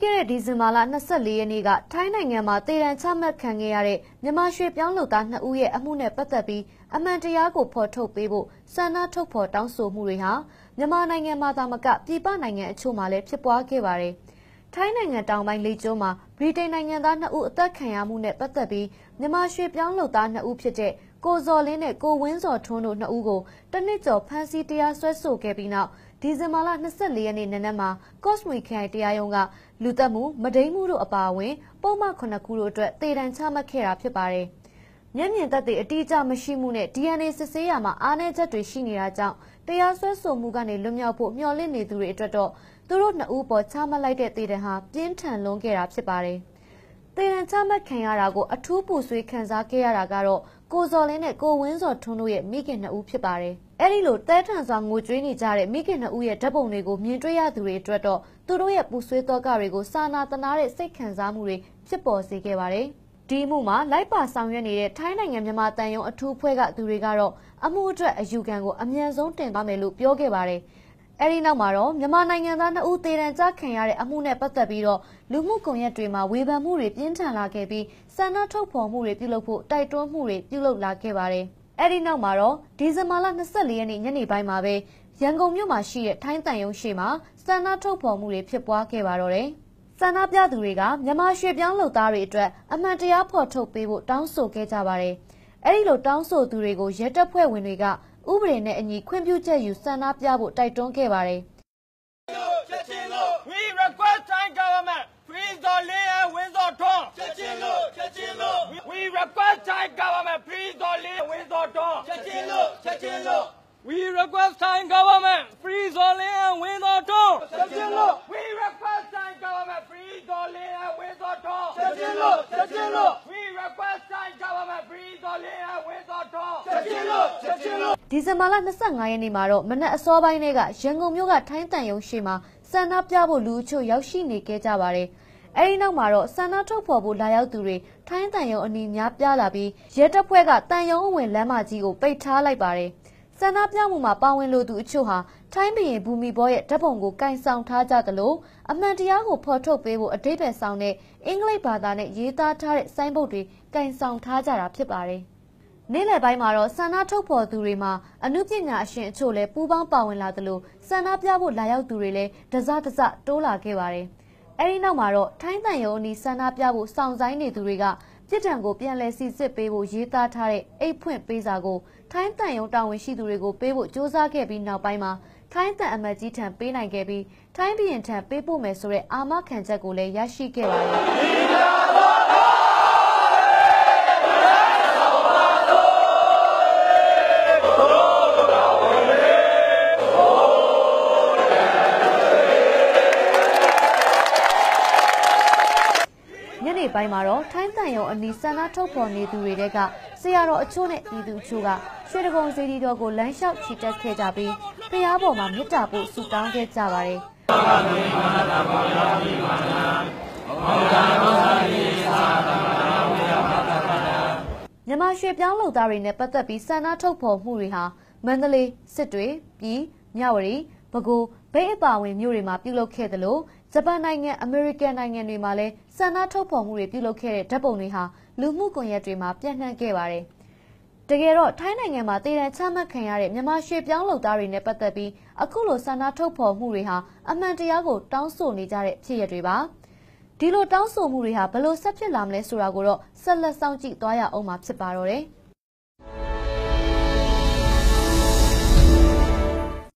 ပြီးခဲ့တဲ့ဒီဇင်ဘာလ24ရက်နေ့ကထိုင်းနိုင်ငံမှာတေရန်ချမှတ်ခံခဲ့ရတဲ့မြန်မာရွှေပြောင်းလုပ်သား2ဦးရဲ့အမှုနဲ့ပတ်သက်ပြီးအမှန်တရားကိုဖော်ထုတ်ပေးဖို့ဆန္ဒထုတ်ဖော်တောင်းဆိုမှုတွေဟာမြန်မာနိုင်ငံမှာသာမကပြည်ပနိုင်ငံအချို့မှာလည်းဖြစ်ပွားခဲ့ပါတယ်။ထိုင်းနိုင်ငံတောင်ပိုင်းလေကျွန်းမှာဗြိတိန်နိုင်ငံသား2ဦးအသက်ခံရမှုနဲ့ပတ်သက်ပြီးမြန်မာရွှေပြောင်းလုပ်သား2ဦးဖြစ်တဲ့ကိုဇော်လင်းနဲ့ကိုဝင်းဇော်ထွန်းတို့နှစ်ဦးကိုတနစ်ကျော်ဖမ်းဆီးတရားစွဲဆိုခဲ့ပြီးနောက်ဒီဇင်ဘာလ24ရက်နေ့နနက်မှာ Cosmic ခရိုင်တရားရုံးကလူသက်မှုမဒိမ်းမှုတို့အပါအဝင်ပုံမှန်9ခုတို့အတွက်သေဒဏ်ချမှတ်ခဲ့တာဖြစ်ပါတယ်။မျက်မြင်သက်သေအတိအကျမရှိမှုနဲ့ DNA စစ်ဆေးရမှာအားနည်းချက်တွေရှိနေတာကြောင့်တရားစွဲဆိုမှုကနေလွတ်မြောက်ဖို့မျှော်လင့်နေသူတွေအတွက်တော့သူတို့နှစ်ဦးပေါ်ချမှတ်လိုက်တဲ့သေဒဏ်ဟာပြင်းထန်လွန်းခဲ့တာဖြစ်ပါတယ်။သေဒဏ်ချမှတ်ခံရတာကိုအထူးပူဆွေးခံစားခဲ့ရတာကတော့ကိုဇော်လင်းနဲ့ကိုဝင်းဇော်ထွန်းတို့ရဲ့မိခင်နှစ်ဦးဖြစ်ပါတယ်။အဲဒီလိုတဲထန်စွာငိုကြွေးနေကြတဲ့မိခင်နှစ်ဦးရဲ့ဓာတ်ပုံတွေကိုမြင်တွေ့ရသူတွေအတွက်တော့သူတို့ရဲ့ပူဆွေးသောကတွေကိုစာနာတနာတဲ့စိတ်ခံစားမှုတွေဖြစ်ပေါ်စေခဲ့ပါတယ်။ဒီမှုမှာလိုက်ပါဆောင်ရွက်နေတဲ့ထိုင်းနိုင်ငံမြန်မာတန်ယုံအထူးဖွဲ့ကသူတွေကတော့အမှုအတွက်အယူခံကိုအမြန်ဆုံးတင်သွားမယ်လို့ပြောခဲ့ပါတယ်။အဲဒီနောက်မှာတော့မြန်မာနိုင်ငံသား2ဦးသေဒဏ်ကြခံရတဲ့အမှုနဲ့ပတ်သက်ပြီးတော့လူမှုကွန်ရက်တွေမှာဝေဖန်မှုတွေပြင်းထန်လာခဲ့ပြီးဆန္ဒထုတ်ဖော်မှုတွေပြုလုပ်ဖို့တိုက်တွန်းမှုတွေပြုလုပ်လာခဲ့ပါတယ်။အဲဒီနောက်မှာတော့ဒီဇင်ဘာလ24ရက်နေ့ညနေပိုင်းမှာပဲရန်ကုန်မြို့မှာရှိတဲ့ထိုင်းတန်ယုံရှိမှာဆန္ဒထုတ်ဖော်မှုတွေဖြစ်ပွားခဲ့ပါတော့တယ်။ဆန္ဒပြသူတွေကမြန်မာရွှေပြောင်းလုပ်သားတွေအတွက်အမှန်တရားဖော်ထုတ်ပေးဖို့တောင်းဆိုခဲ့ကြပါတယ်။အဲဒီလိုတောင်းဆိုသူတွေကိုရဲတပ်ဖွဲ့ဝင်တွေကဥပဒေနဲ့အညီခွင့်ပြုချက်ယူဆန္ဒပြဖို့တိုက်တွန်းခဲ့ပါတယ်။ We request Thai government freeze the land with the tone. We request Thai government freeze the land with the tone. We request Thai government freeze the land with the tone. We request Thai government freeze the ဒီဇင်ဘာလ25ရက်နေ့မှာတော့မနက်အစောပိုင်းတည်းကရန်ကုန်မြို့ကထိုင်းတန်ရုံရှိမှာဆန္ဒပြဖို့လူအချို့ရောက်ရှိနေခဲ့ကြပါတယ်။အဲဒီနောက်မှာတော့ဆန္ဒထုတ်ဖော်ဖို့လာရောက်သူတွေထိုင်းတန်ရုံအနီးများပြလာပြီးရဲတပ်ဖွဲ့ကတန်ရုံအဝင်လမ်းမကြီးကိုပိတ်ထားလိုက်ပါတယ်။ဆန္ဒပြမှုမှာပါဝင်လို့သူအချို့ဟာထိုင်းပြည်ဘူမီဘောရဲ့ဓာတ်ပုံကိုကင်ဆောင်ထားကြသလိုအမှန်တရားကိုဖော်ထုတ်ပေးဖို့အတိတ်ပဲဆောင်တဲ့အင်္ဂလိပ်ဘာသာနဲ့ရေးသားထားတဲ့ဆိုင်းဘုတ်တွေကင်ဆောင်ထားကြတာဖြစ်ပါတယ်။နေ့လယ်ပိုင်းမှာတော့ဆန္ဒထုတ်ဖော်သူတွေမှာအမှုပညာအရှင်အချို့လည်းပူးပေါင်းပါဝင်လာသလိုဆန္ဒပြဖို့လာရောက်သူတွေလည်းတစတစတိုးလာခဲ့ပါတယ်။အဲဒီနောက်မှာတော့ထိုင်းတန်ရုံအနီးဆန္ဒပြဖို့စောင့်ဆိုင်းနေသူတွေကပြစ်ဒဏ်ကို ပြန်လည်စီစစ်ပေးဖို့ရေးသားထားတဲ့အိတ်ဖွင့်ပေးစာကိုထိုင်းတန်ရုံတာဝန်ရှိသူတွေကိုပေးဖို့စူးစမ်းခဲ့ပြီးနောက်ပိုင်းမှာထိုင်းတန်အမတ်ကြီးထံပေးနိုင်ခဲ့ပြီးထိုင်းပြည်ထံပေးပို့မယ်ဆိုတဲ့အာမခံချက်ကိုလည်းရရှိခဲ့ပါတယ်။ပိုင်းမှာတော့ထိုင်းတန်ရုံအနီးဆန္ဒထုတ်ဖော်နေသူတွေတဲကဆရာတော်အချို့နဲ့ပြည်သူအချို့ကရွှေတကုံစေတီတော်ကိုလမ်းလျှောက်ချီတက်ခဲ့ကြပြီးဖျားပေါ်မှာမေတ္တာပို့ဆုတောင်းခဲ့ကြပါတယ်။ဘာသာရေးမှာတာပါရမီမာနာမောတာမောတာရေးစာတာမာဝေယမတာပါဒမြန်မာရွှေပြောင်းလုပ်သားတွေနဲ့ပတ်သက်ပြီးဆန္ဒထုတ်ဖော်မှုတွေဟာမန္တလေးစစ်တွေပြည်မြဝတီပဲခူးဘိတ်အပါဝင်မြို့တွေမှာပြုလုပ်ခဲ့သလိုဂျပန်နိုင်ငံအမေရိကန်နိုင်ငံတွေမှာလည်းဆန္ဒထုတ်ဖော်မှုတွေပြုလုပ်ခဲ့တဲ့ဓာတ်ပုံတွေဟာလူမှုကွန်ရက်တွေမှာပြန့်နှံ့ခဲ့ပါတယ်။တကယ်တော့ထိုင်းနိုင်ငံမှာတည်တံ့ချမှတ်ခံရတဲ့မြန်မာရွှေပြောင်းလုပ်သားတွေနဲ့ပတ်သက်ပြီးအခုလိုဆန္ဒထုတ်ဖော်မှုတွေဟာအမှန်တရားကိုတောင်းဆိုနေကြတဲ့ဖြစ်ရပ်တွေပါ။ဒီလိုတောင်းဆိုမှုတွေဟာဘယ်လိုဆက်ဖြစ်လာမလဲဆိုတာကိုတော့ဆက်လက်စောင့်ကြည့်သွားရအောင်မှာဖြစ်ပါတော့တယ်။